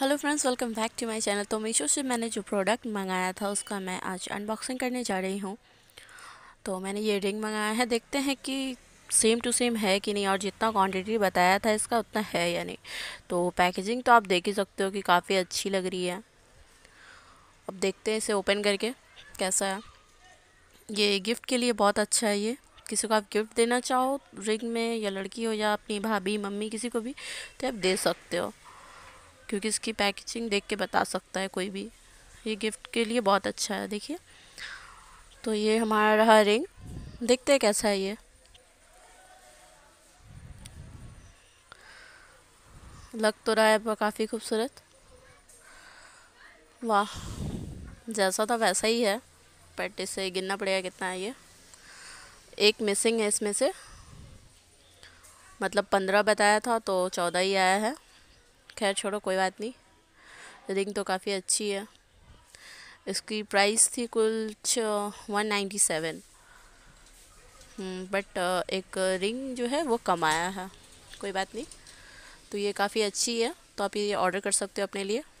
hello friends welcome back to my channel तो मीशो से मैंने जो प्रोडक्ट मंगाया था उसका मैं आज अनबॉक्सिंग करने जा रही हूँ तो मैंने ये रिंग मंगाया है देखते हैं कि सेम टू सेम है कि नहीं और जितना क्वांटिटी बताया था इसका उतना है या नहीं तो पैकेजिंग तो आप देख ही सकते हो कि काफ़ी अच्छी लग रही है अब देखते हैं इसे ओपन करके कैसा है ये गिफ्ट के लिए बहुत अच्छा है ये किसी को आप गिफ्ट देना चाहो रिंग में या लड़की हो या अपनी भाभी मम्मी किसी को भी तो आप दे सकते हो क्योंकि इसकी पैकेजिंग देख के बता सकता है कोई भी ये गिफ्ट के लिए बहुत अच्छा है देखिए तो ये हमारा रहा रिंग देखते हैं कैसा है ये लग तो रहा है काफ़ी खूबसूरत वाह जैसा था वैसा ही है पैटिस से गिनना पड़ेगा कितना है ये एक मिसिंग है इसमें से मतलब पंद्रह बताया था तो चौदह ही आया है खैर छोड़ो कोई बात नहीं रिंग तो काफ़ी अच्छी है इसकी प्राइस थी छ वन नाइन्टी सेवन बट एक रिंग जो है वो कम आया है कोई बात नहीं तो ये काफ़ी अच्छी है तो आप ये ऑर्डर कर सकते हो अपने लिए